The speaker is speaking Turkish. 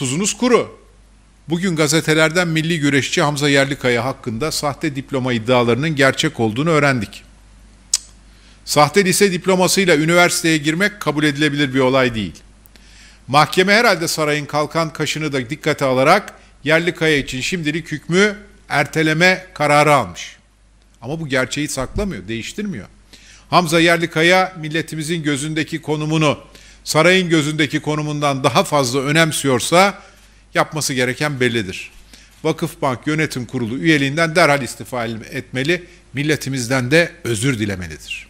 Tuzunuz kuru. Bugün gazetelerden milli güreşçi Hamza Yerlikaya hakkında sahte diploma iddialarının gerçek olduğunu öğrendik. Sahte lise diplomasıyla üniversiteye girmek kabul edilebilir bir olay değil. Mahkeme herhalde sarayın kalkan kaşını da dikkate alarak Yerlikaya için şimdilik hükmü erteleme kararı almış. Ama bu gerçeği saklamıyor, değiştirmiyor. Hamza Yerlikaya milletimizin gözündeki konumunu sarayın gözündeki konumundan daha fazla önemsiyorsa yapması gereken bellidir. Vakıf Bank Yönetim Kurulu üyeliğinden derhal istifa etmeli, milletimizden de özür dilemelidir.''